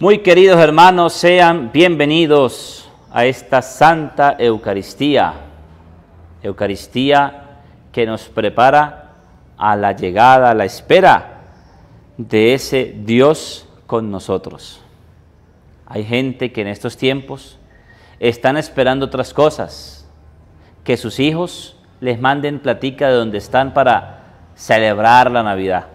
Muy queridos hermanos, sean bienvenidos a esta Santa Eucaristía, Eucaristía que nos prepara a la llegada, a la espera de ese Dios con nosotros. Hay gente que en estos tiempos están esperando otras cosas, que sus hijos les manden platica de donde están para celebrar la Navidad.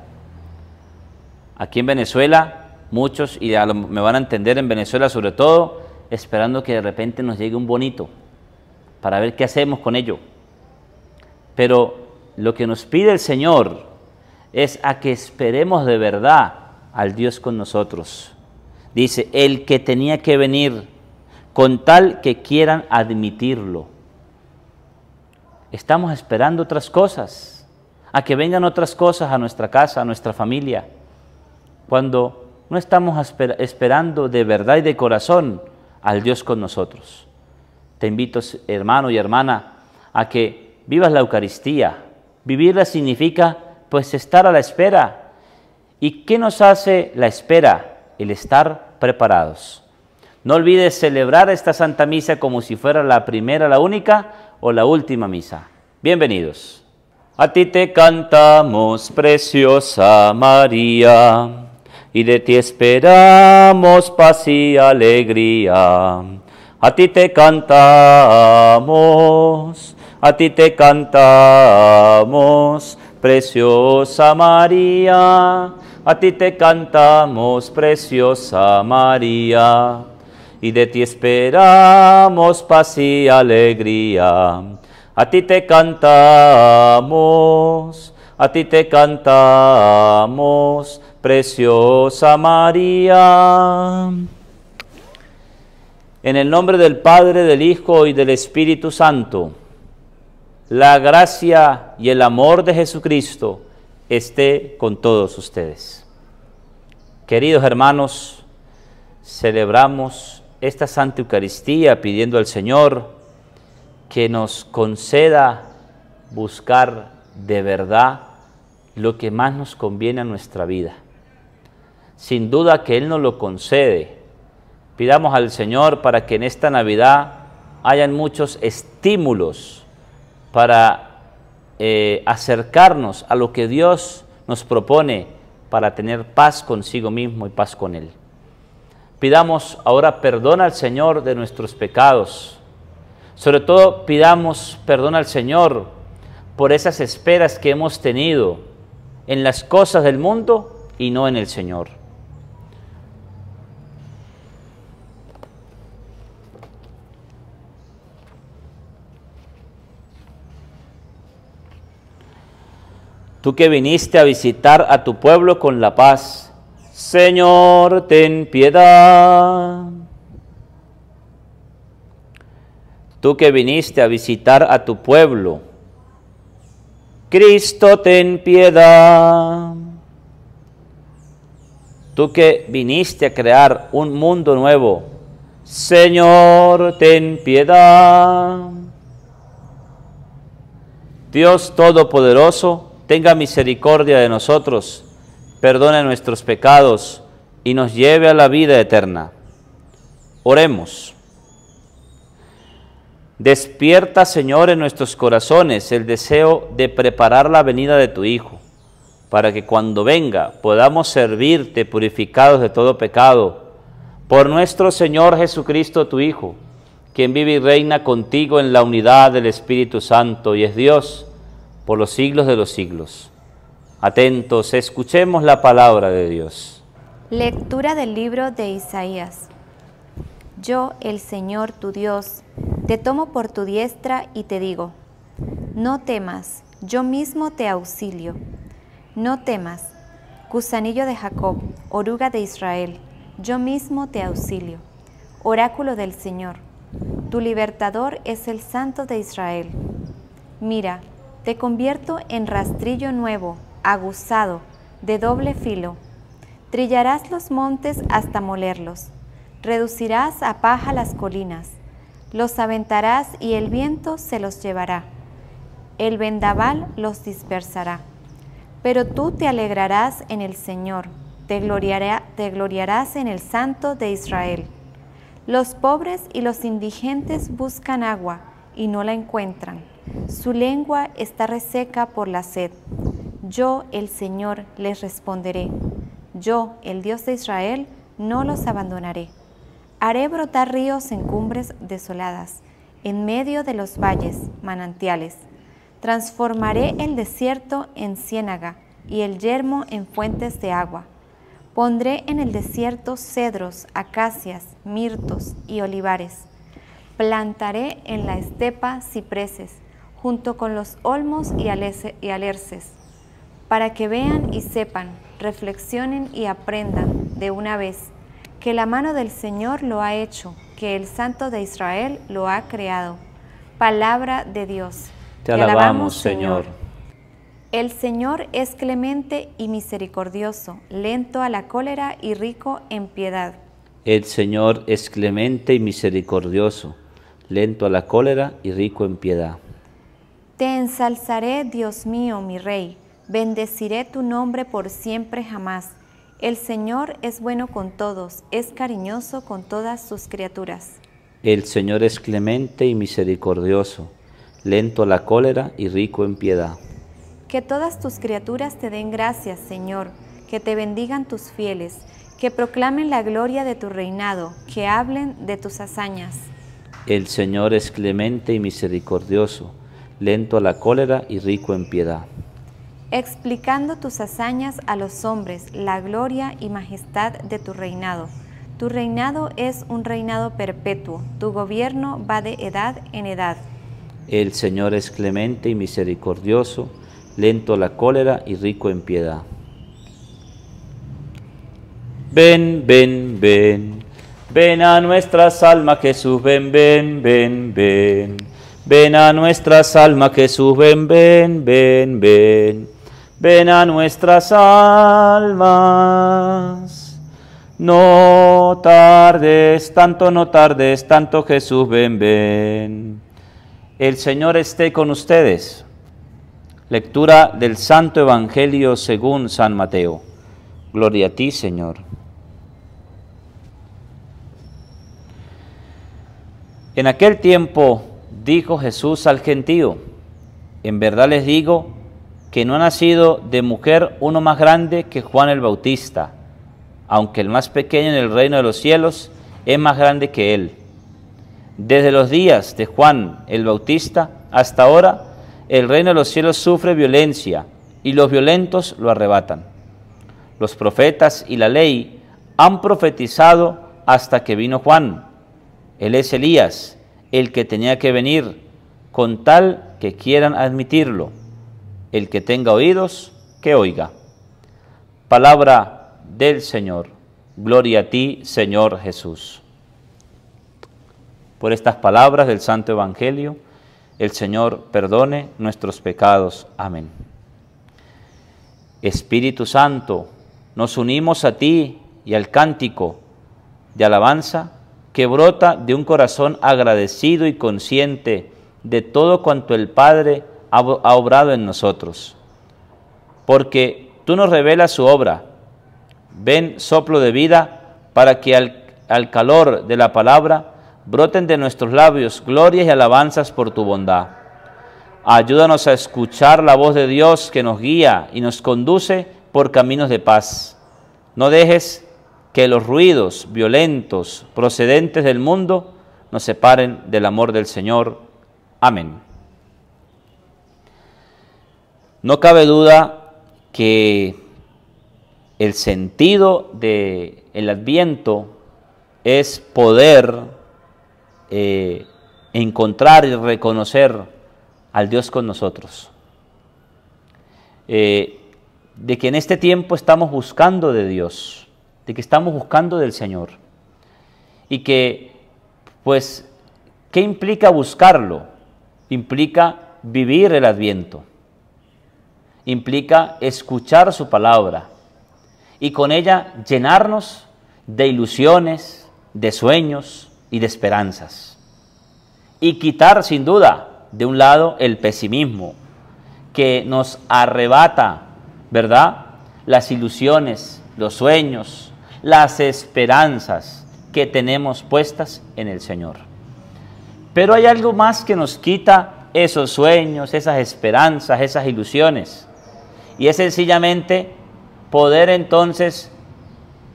Aquí en Venezuela muchos, y me van a entender en Venezuela sobre todo, esperando que de repente nos llegue un bonito para ver qué hacemos con ello. Pero lo que nos pide el Señor es a que esperemos de verdad al Dios con nosotros. Dice, el que tenía que venir con tal que quieran admitirlo. Estamos esperando otras cosas, a que vengan otras cosas a nuestra casa, a nuestra familia, cuando no estamos esperando de verdad y de corazón al Dios con nosotros. Te invito, hermano y hermana, a que vivas la Eucaristía. Vivirla significa pues estar a la espera. ¿Y qué nos hace la espera? El estar preparados. No olvides celebrar esta Santa Misa como si fuera la primera, la única o la última misa. Bienvenidos. A ti te cantamos, preciosa María y de ti esperamos paz y alegría. A ti te cantamos, a ti te cantamos, preciosa María, a ti te cantamos, preciosa María. Y de ti esperamos paz y alegría. A ti te cantamos, a ti te cantamos, Preciosa María. En el nombre del Padre, del Hijo y del Espíritu Santo, la gracia y el amor de Jesucristo esté con todos ustedes. Queridos hermanos, celebramos esta Santa Eucaristía pidiendo al Señor que nos conceda buscar de verdad lo que más nos conviene a nuestra vida sin duda que Él nos lo concede. Pidamos al Señor para que en esta Navidad hayan muchos estímulos para eh, acercarnos a lo que Dios nos propone para tener paz consigo mismo y paz con Él. Pidamos ahora perdón al Señor de nuestros pecados. Sobre todo pidamos perdón al Señor por esas esperas que hemos tenido en las cosas del mundo y no en el Señor. tú que viniste a visitar a tu pueblo con la paz. Señor, ten piedad. Tú que viniste a visitar a tu pueblo. Cristo, ten piedad. Tú que viniste a crear un mundo nuevo. Señor, ten piedad. Dios Todopoderoso, tenga misericordia de nosotros, perdone nuestros pecados y nos lleve a la vida eterna. Oremos. Despierta, Señor, en nuestros corazones el deseo de preparar la venida de tu Hijo, para que cuando venga podamos servirte purificados de todo pecado. Por nuestro Señor Jesucristo, tu Hijo, quien vive y reina contigo en la unidad del Espíritu Santo y es Dios por los siglos de los siglos. Atentos, escuchemos la palabra de Dios. Lectura del libro de Isaías. Yo, el Señor tu Dios, te tomo por tu diestra y te digo, no temas, yo mismo te auxilio. No temas, gusanillo de Jacob, oruga de Israel, yo mismo te auxilio. Oráculo del Señor, tu libertador es el Santo de Israel. Mira, te convierto en rastrillo nuevo, aguzado, de doble filo. Trillarás los montes hasta molerlos, reducirás a paja las colinas, los aventarás y el viento se los llevará, el vendaval los dispersará. Pero tú te alegrarás en el Señor, te, te gloriarás en el Santo de Israel. Los pobres y los indigentes buscan agua y no la encuentran. Su lengua está reseca por la sed. Yo, el Señor, les responderé. Yo, el Dios de Israel, no los abandonaré. Haré brotar ríos en cumbres desoladas, en medio de los valles, manantiales. Transformaré el desierto en ciénaga y el yermo en fuentes de agua. Pondré en el desierto cedros, acacias, mirtos y olivares. Plantaré en la estepa cipreses junto con los olmos y, y alerces, para que vean y sepan, reflexionen y aprendan de una vez que la mano del Señor lo ha hecho, que el Santo de Israel lo ha creado. Palabra de Dios. Te, alabamos, Señor. El Señor es clemente y misericordioso, lento a la cólera y rico en piedad. El Señor es clemente y misericordioso, lento a la cólera y rico en piedad. Te ensalzaré, Dios mío, mi Rey, bendeciré tu nombre por siempre jamás. El Señor es bueno con todos, es cariñoso con todas sus criaturas. El Señor es clemente y misericordioso, lento a la cólera y rico en piedad. Que todas tus criaturas te den gracias, Señor, que te bendigan tus fieles, que proclamen la gloria de tu reinado, que hablen de tus hazañas. El Señor es clemente y misericordioso, lento a la cólera y rico en piedad. Explicando tus hazañas a los hombres, la gloria y majestad de tu reinado. Tu reinado es un reinado perpetuo, tu gobierno va de edad en edad. El Señor es clemente y misericordioso, lento a la cólera y rico en piedad. Ven, ven, ven, ven a nuestras almas Jesús, ven, ven, ven, ven. Ven a nuestras almas, Jesús, ven, ven, ven, ven. Ven a nuestras almas. No tardes tanto, no tardes tanto, Jesús, ven, ven. El Señor esté con ustedes. Lectura del Santo Evangelio según San Mateo. Gloria a ti, Señor. En aquel tiempo dijo Jesús al gentío, en verdad les digo que no ha nacido de mujer uno más grande que Juan el Bautista, aunque el más pequeño en el reino de los cielos es más grande que él. Desde los días de Juan el Bautista hasta ahora, el reino de los cielos sufre violencia y los violentos lo arrebatan. Los profetas y la ley han profetizado hasta que vino Juan. Él es Elías el que tenía que venir, con tal que quieran admitirlo. El que tenga oídos, que oiga. Palabra del Señor. Gloria a ti, Señor Jesús. Por estas palabras del Santo Evangelio, el Señor perdone nuestros pecados. Amén. Espíritu Santo, nos unimos a ti y al cántico de alabanza que brota de un corazón agradecido y consciente de todo cuanto el Padre ha obrado en nosotros. Porque tú nos revelas su obra. Ven, soplo de vida, para que al, al calor de la palabra broten de nuestros labios glorias y alabanzas por tu bondad. Ayúdanos a escuchar la voz de Dios que nos guía y nos conduce por caminos de paz. No dejes que los ruidos violentos procedentes del mundo nos separen del amor del Señor. Amén. No cabe duda que el sentido del adviento es poder eh, encontrar y reconocer al Dios con nosotros. Eh, de que en este tiempo estamos buscando de Dios de que estamos buscando del Señor. Y que, pues, ¿qué implica buscarlo? Implica vivir el adviento. Implica escuchar su palabra y con ella llenarnos de ilusiones, de sueños y de esperanzas. Y quitar sin duda de un lado el pesimismo que nos arrebata, ¿verdad? Las ilusiones, los sueños, las esperanzas que tenemos puestas en el Señor. Pero hay algo más que nos quita esos sueños, esas esperanzas, esas ilusiones. Y es sencillamente poder entonces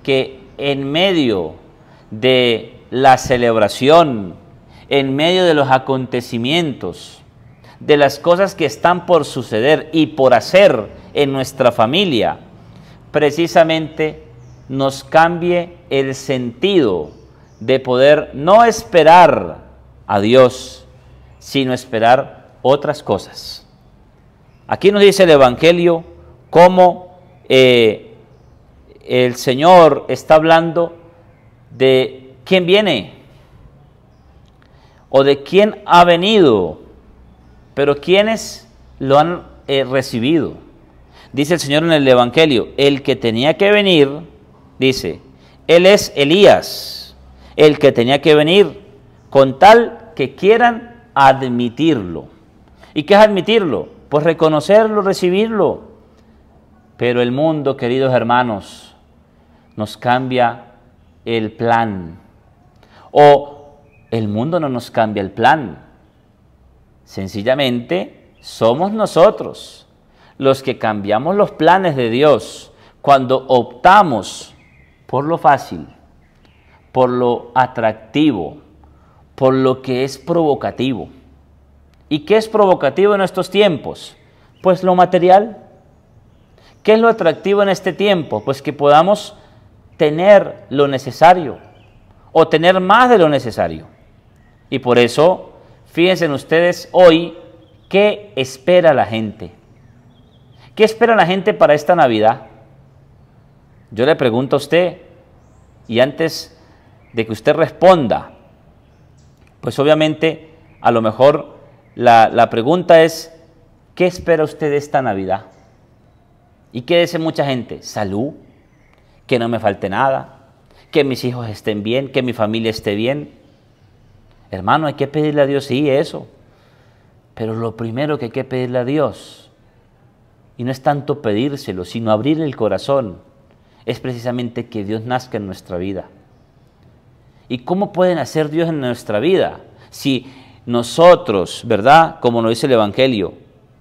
que en medio de la celebración, en medio de los acontecimientos, de las cosas que están por suceder y por hacer en nuestra familia, precisamente nos cambie el sentido de poder no esperar a Dios, sino esperar otras cosas. Aquí nos dice el Evangelio cómo eh, el Señor está hablando de quién viene o de quién ha venido, pero quiénes lo han eh, recibido. Dice el Señor en el Evangelio, el que tenía que venir, dice, Él es Elías, el que tenía que venir, con tal que quieran admitirlo. ¿Y qué es admitirlo? Pues reconocerlo, recibirlo. Pero el mundo, queridos hermanos, nos cambia el plan. O el mundo no nos cambia el plan. Sencillamente somos nosotros los que cambiamos los planes de Dios cuando optamos por lo fácil, por lo atractivo, por lo que es provocativo. ¿Y qué es provocativo en estos tiempos? Pues lo material. ¿Qué es lo atractivo en este tiempo? Pues que podamos tener lo necesario o tener más de lo necesario. Y por eso, fíjense ustedes hoy, ¿qué espera la gente? ¿Qué espera la gente para esta Navidad? Yo le pregunto a usted, y antes de que usted responda, pues obviamente a lo mejor la, pregunta es, ¿qué espera usted de esta Navidad? ¿Y qué dice mucha gente? Salud, que no me falte nada, que mis hijos estén bien, que mi familia esté bien. Hermano, hay que pedirle a Dios, sí, eso. Pero lo primero que hay que pedirle a Dios, y no es tanto pedírselo, sino abrir el corazón es precisamente que Dios nazca en nuestra vida. ¿Y cómo puede nacer Dios en nuestra vida? Si nosotros, ¿verdad? Como nos dice el Evangelio,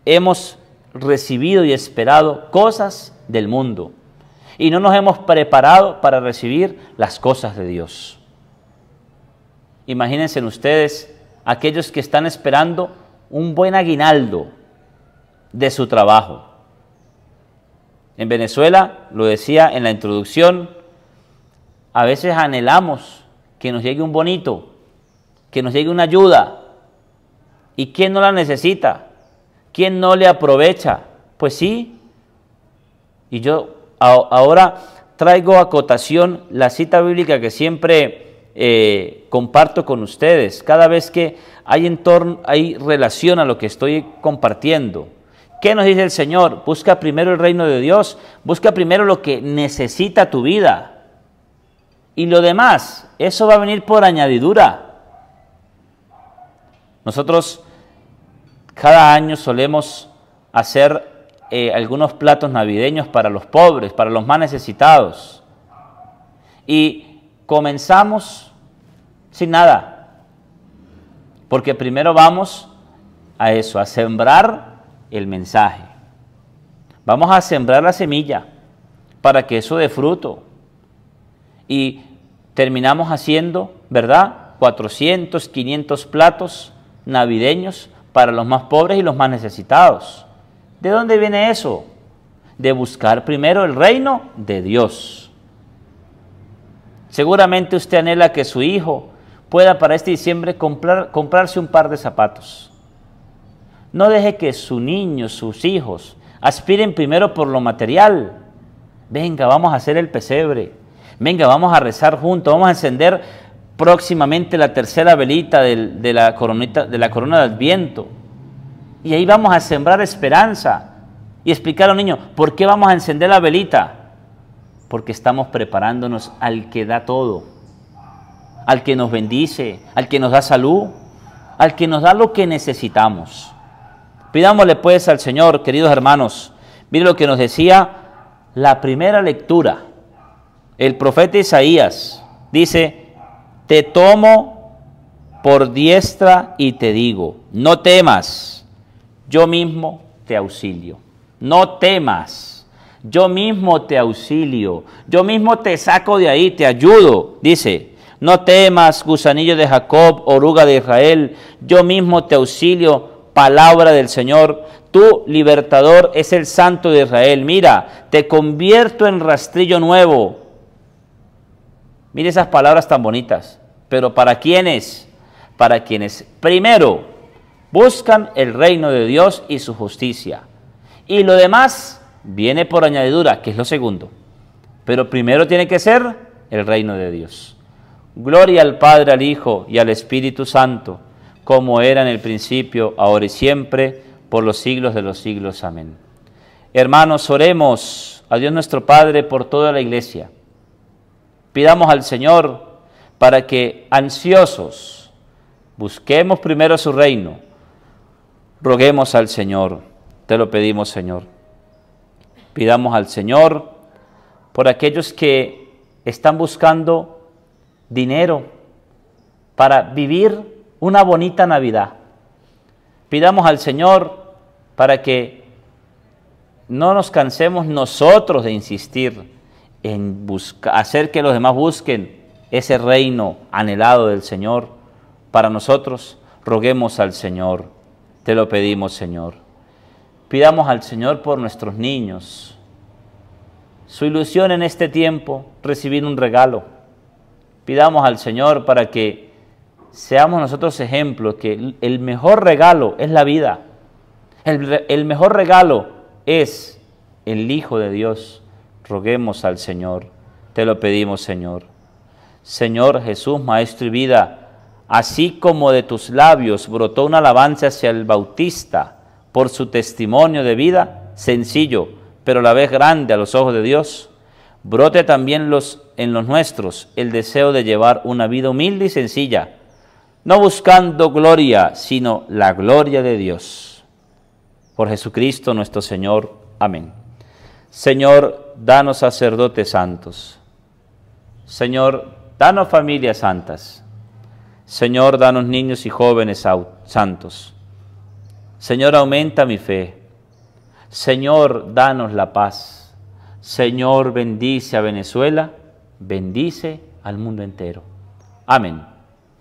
hemos recibido y esperado cosas del mundo y no nos hemos preparado para recibir las cosas de Dios. Imagínense ustedes aquellos que están esperando un buen aguinaldo de su trabajo en Venezuela, lo decía en la introducción, a veces anhelamos que nos llegue un bonito, que nos llegue una ayuda. ¿Y quién no la necesita? ¿Quién no le aprovecha? Pues sí. Y yo ahora traigo a cotación la cita bíblica que siempre eh, comparto con ustedes. Cada vez que hay, entorno, hay relación a lo que estoy compartiendo. ¿Qué nos dice el Señor? Busca primero el reino de Dios, busca primero lo que necesita tu vida. Y lo demás, eso va a venir por añadidura. Nosotros cada año solemos hacer eh, algunos platos navideños para los pobres, para los más necesitados. Y comenzamos sin nada, porque primero vamos a eso, a sembrar el mensaje. Vamos a sembrar la semilla para que eso dé fruto. Y terminamos haciendo, ¿verdad? 400, 500 platos navideños para los más pobres y los más necesitados. ¿De dónde viene eso? De buscar primero el reino de Dios. Seguramente usted anhela que su hijo pueda para este diciembre comprar, comprarse un par de zapatos no deje que su niño, sus hijos, aspiren primero por lo material. Venga, vamos a hacer el pesebre. Venga, vamos a rezar juntos. Vamos a encender próximamente la tercera velita de, la, de la corona de Adviento. Y ahí vamos a sembrar esperanza y explicar a los niños por qué vamos a encender la velita. Porque estamos preparándonos al que da todo, al que nos bendice, al que nos da salud, al que nos da lo que necesitamos. Pidámosle pues al Señor, queridos hermanos, mire lo que nos decía la primera lectura. El profeta Isaías dice, te tomo por diestra y te digo, no temas, yo mismo te auxilio, no temas, yo mismo te auxilio, yo mismo te saco de ahí, te ayudo, dice, no temas, gusanillo de Jacob, oruga de Israel, yo mismo te auxilio, palabra del Señor. Tú, libertador, es el santo de Israel. Mira, te convierto en rastrillo nuevo. Mira esas palabras tan bonitas. Pero ¿para quiénes? Para quienes primero buscan el reino de Dios y su justicia. Y lo demás viene por añadidura, que es lo segundo. Pero primero tiene que ser el reino de Dios. Gloria al Padre, al Hijo y al Espíritu Santo como era en el principio, ahora y siempre, por los siglos de los siglos. Amén. Hermanos, oremos a Dios nuestro Padre por toda la iglesia. Pidamos al Señor para que ansiosos busquemos primero su reino. Roguemos al Señor, te lo pedimos Señor. Pidamos al Señor por aquellos que están buscando dinero para vivir una bonita Navidad. Pidamos al Señor para que no nos cansemos nosotros de insistir en buscar, hacer que los demás busquen ese reino anhelado del Señor. Para nosotros, roguemos al Señor, te lo pedimos Señor. Pidamos al Señor por nuestros niños. Su ilusión en este tiempo, recibir un regalo. Pidamos al Señor para que seamos nosotros ejemplos, que el mejor regalo es la vida. El, mejor regalo es el Hijo de Dios. Roguemos al Señor, te lo pedimos Señor. Señor Jesús, Maestro y vida, así como de tus labios brotó una alabanza hacia el Bautista por su testimonio de vida, sencillo, pero a la vez grande a los ojos de Dios, brote también los, en los nuestros el deseo de llevar una vida humilde y sencilla no buscando gloria, sino la gloria de Dios. Por Jesucristo nuestro Señor. Amén. Señor, danos sacerdotes santos. Señor, danos familias santas. Señor, danos niños y jóvenes santos. Señor, aumenta mi fe. Señor, danos la paz. Señor, bendice a Venezuela, bendice al mundo entero. Amén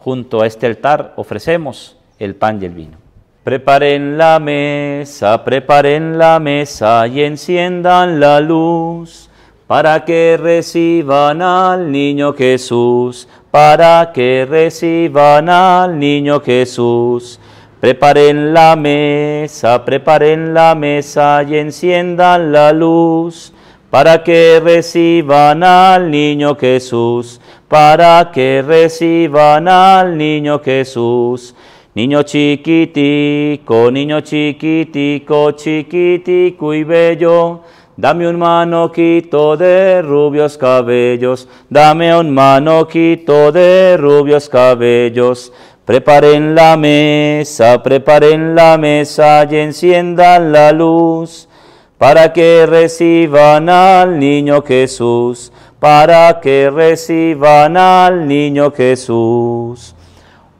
junto a este altar ofrecemos el pan y el vino. Preparen la mesa, preparen la mesa y enciendan la luz para que reciban al niño Jesús, para que reciban al niño Jesús. Preparen la mesa, preparen la mesa y enciendan la luz, para que reciban al niño Jesús, para que reciban al niño Jesús. Niño chiquitico, niño chiquitico, chiquitico y bello, dame un manoquito de rubios cabellos, dame un manoquito de rubios cabellos. Preparen la mesa, preparen la mesa y enciendan la luz, para que reciban al niño Jesús para que reciban al niño Jesús.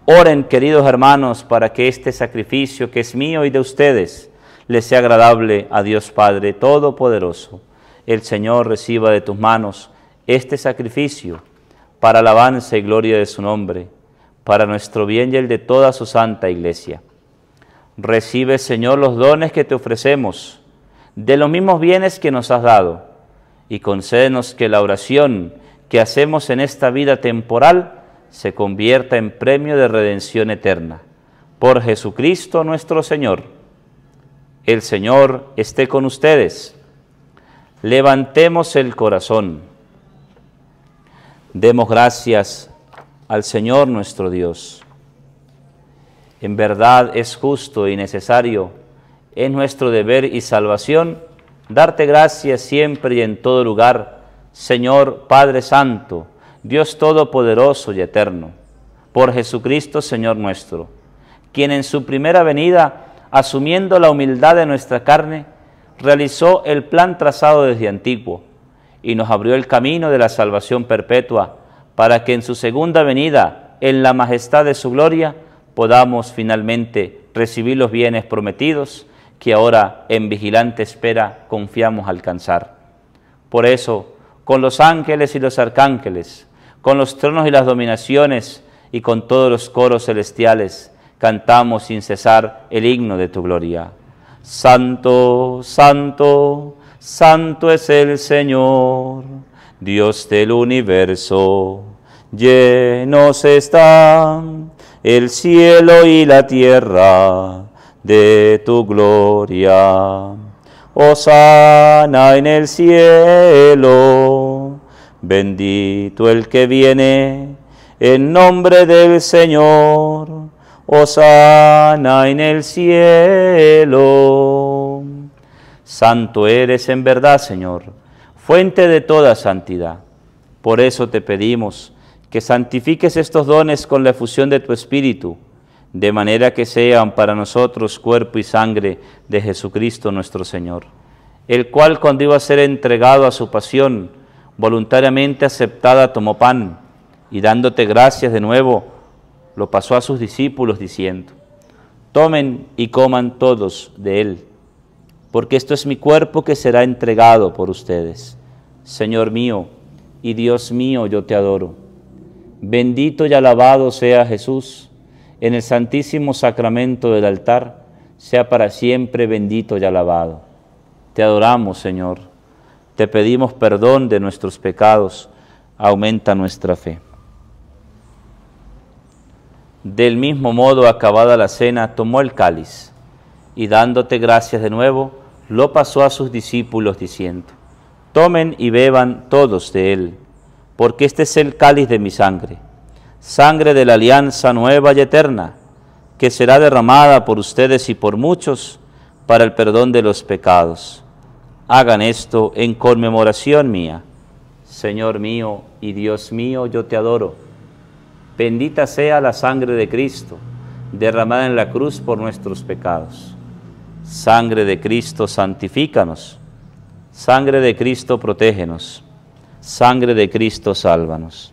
Oren, queridos hermanos, para que este sacrificio que es mío y de ustedes les sea agradable a Dios Padre Todopoderoso. El Señor reciba de tus manos este sacrificio para alabanza y gloria de su nombre, para nuestro bien y el de toda su santa iglesia. Recibe, Señor, los dones que te ofrecemos, de los mismos bienes que nos has dado y concédenos que la oración que hacemos en esta vida temporal se convierta en premio de redención eterna. Por Jesucristo nuestro Señor. El Señor esté con ustedes. Levantemos el corazón. Demos gracias al Señor nuestro Dios. En verdad es justo y necesario, es nuestro deber y salvación darte gracias siempre y en todo lugar, Señor Padre Santo, Dios Todopoderoso y Eterno, por Jesucristo Señor nuestro, quien en su primera venida, asumiendo la humildad de nuestra carne, realizó el plan trazado desde antiguo y nos abrió el camino de la salvación perpetua, para que en su segunda venida, en la majestad de su gloria, podamos finalmente recibir los bienes prometidos que ahora en vigilante espera confiamos alcanzar. Por eso, con los ángeles y los arcángeles, con los tronos y las dominaciones, y con todos los coros celestiales, cantamos sin cesar el himno de tu gloria. Santo, santo, santo es el Señor, Dios del universo. Llenos están el cielo y la tierra de tu gloria. sana en el cielo, bendito el que viene en nombre del Señor. sana en el cielo. Santo eres en verdad, Señor, fuente de toda santidad. Por eso te pedimos que santifiques estos dones con la efusión de tu Espíritu de manera que sean para nosotros cuerpo y sangre de Jesucristo nuestro Señor, el cual cuando iba a ser entregado a su pasión, voluntariamente aceptada tomó pan y dándote gracias de nuevo, lo pasó a sus discípulos diciendo, tomen y coman todos de él, porque esto es mi cuerpo que será entregado por ustedes. Señor mío y Dios mío, yo te adoro. Bendito y alabado sea Jesús en el santísimo sacramento del altar, sea para siempre bendito y alabado. Te adoramos, Señor. Te pedimos perdón de nuestros pecados. Aumenta nuestra fe. Del mismo modo, acabada la cena, tomó el cáliz y dándote gracias de nuevo, lo pasó a sus discípulos diciendo, tomen y beban todos de él, porque este es el cáliz de mi sangre sangre de la alianza nueva y eterna, que será derramada por ustedes y por muchos para el perdón de los pecados. Hagan esto en conmemoración mía. Señor mío y Dios mío, yo te adoro. Bendita sea la sangre de Cristo, derramada en la cruz por nuestros pecados. Sangre de Cristo, santifícanos. Sangre de Cristo, protégenos. Sangre de Cristo, sálvanos.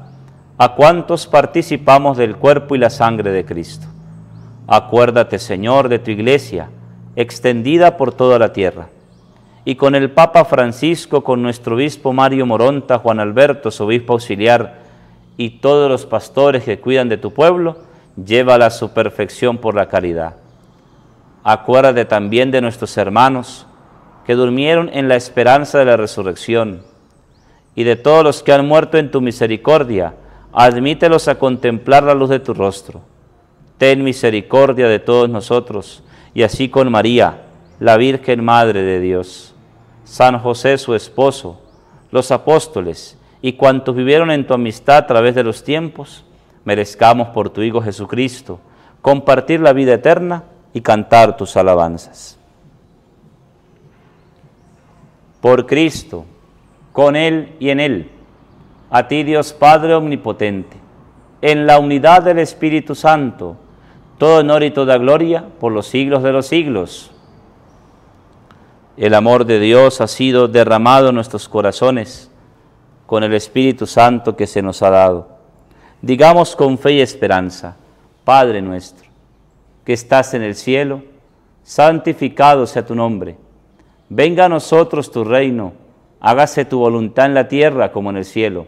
a cuantos participamos del cuerpo y la sangre de Cristo. Acuérdate, Señor, de tu iglesia, extendida por toda la tierra, y con el Papa Francisco, con nuestro obispo Mario Moronta, Juan Alberto, su obispo auxiliar, y todos los pastores que cuidan de tu pueblo, llévala a su perfección por la caridad. Acuérdate también de nuestros hermanos que durmieron en la esperanza de la resurrección, y de todos los que han muerto en tu misericordia, admítelos a contemplar la luz de tu rostro. Ten misericordia de todos nosotros, y así con María, la Virgen Madre de Dios, San José su esposo, los apóstoles y cuantos vivieron en tu amistad a través de los tiempos, merezcamos por tu Hijo Jesucristo compartir la vida eterna y cantar tus alabanzas. Por Cristo, con Él y en Él a ti Dios Padre Omnipotente, en la unidad del Espíritu Santo, todo honor y toda gloria por los siglos de los siglos. El amor de Dios ha sido derramado en nuestros corazones con el Espíritu Santo que se nos ha dado. Digamos con fe y esperanza, Padre nuestro, que estás en el cielo, santificado sea tu nombre. Venga a nosotros tu reino, hágase tu voluntad en la tierra como en el cielo.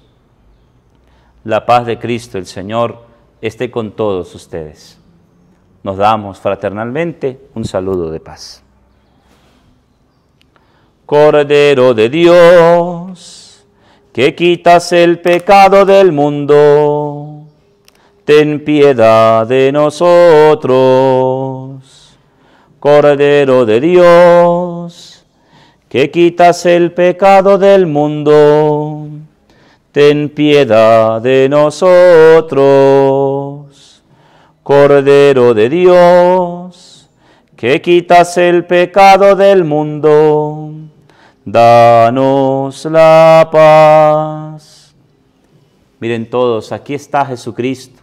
la paz de Cristo, el Señor, esté con todos ustedes. Nos damos fraternalmente un saludo de paz. Cordero de Dios, que quitas el pecado del mundo, ten piedad de nosotros. Cordero de Dios, que quitas el pecado del mundo, ten piedad de nosotros. Cordero de Dios, que quitas el pecado del mundo, danos la paz. Miren todos, aquí está Jesucristo.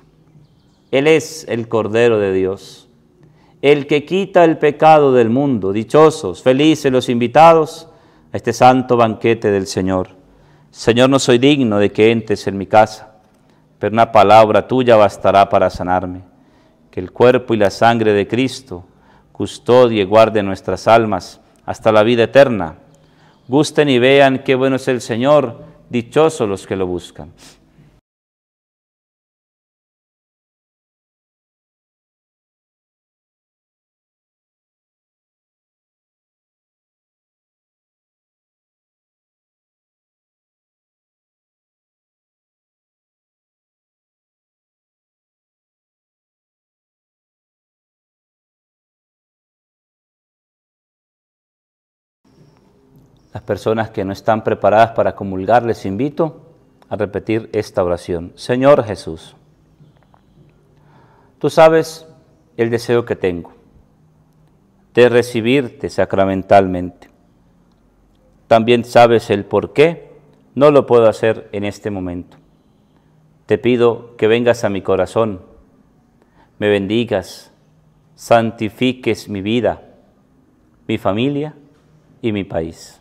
Él es el Cordero de Dios, el que quita el pecado del mundo. Dichosos, felices los invitados a este santo banquete del Señor. Señor, no soy digno de que entres en mi casa, pero una palabra tuya bastará para sanarme. Que el cuerpo y la sangre de Cristo custodie y guarde nuestras almas hasta la vida eterna. Gusten y vean qué bueno es el Señor, dichosos los que lo buscan. Las personas que no están preparadas para comulgar, les invito a repetir esta oración. Señor Jesús, tú sabes el deseo que tengo de recibirte sacramentalmente. También sabes el por qué no lo puedo hacer en este momento. Te pido que vengas a mi corazón, me bendigas, santifiques mi vida, mi familia y mi país.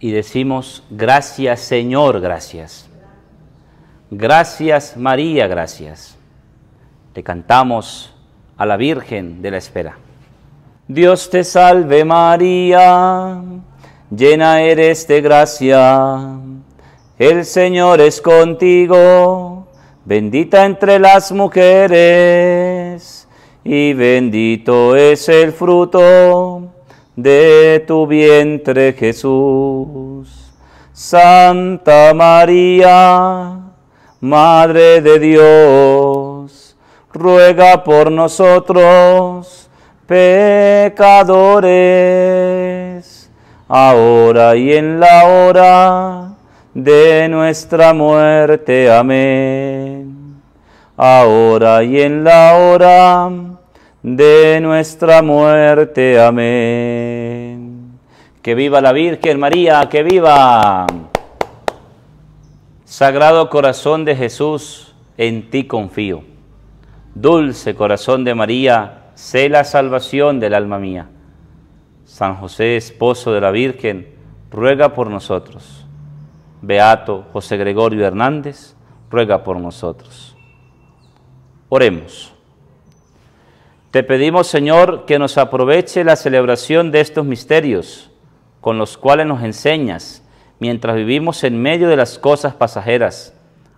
y decimos, gracias Señor, gracias. Gracias María, gracias. Le cantamos a la Virgen de la Espera. Dios te salve María, llena eres de gracia. El Señor es contigo, bendita entre las mujeres, y bendito es el fruto de tu vientre Jesús. Santa María, Madre de Dios, ruega por nosotros, pecadores, ahora y en la hora de nuestra muerte. Amén. Ahora y en la hora de nuestra muerte. Amén. Que viva la Virgen María, que viva. Sagrado corazón de Jesús, en ti confío. Dulce corazón de María, sé la salvación del alma mía. San José, esposo de la Virgen, ruega por nosotros. Beato José Gregorio Hernández, ruega por nosotros. Oremos. Te pedimos, Señor, que nos aproveche la celebración de estos misterios con los cuales nos enseñas, mientras vivimos en medio de las cosas pasajeras,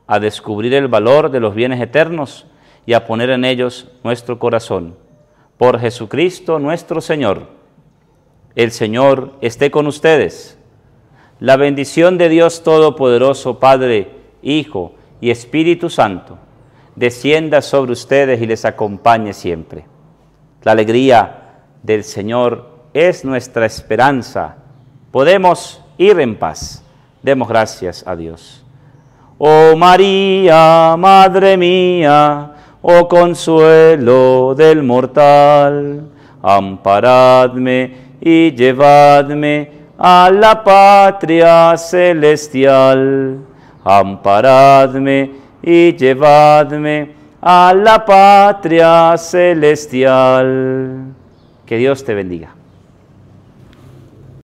a descubrir el valor de los bienes eternos y a poner en ellos nuestro corazón. Por Jesucristo nuestro Señor. El Señor esté con ustedes. La bendición de Dios Todopoderoso, Padre, Hijo y Espíritu Santo, descienda sobre ustedes y les acompañe siempre. La alegría del Señor es nuestra esperanza. Podemos ir en paz. Demos gracias a Dios. Oh María, Madre mía, oh consuelo del mortal, amparadme y llevadme a la patria celestial. Amparadme y llevadme a la patria celestial. Que Dios te bendiga.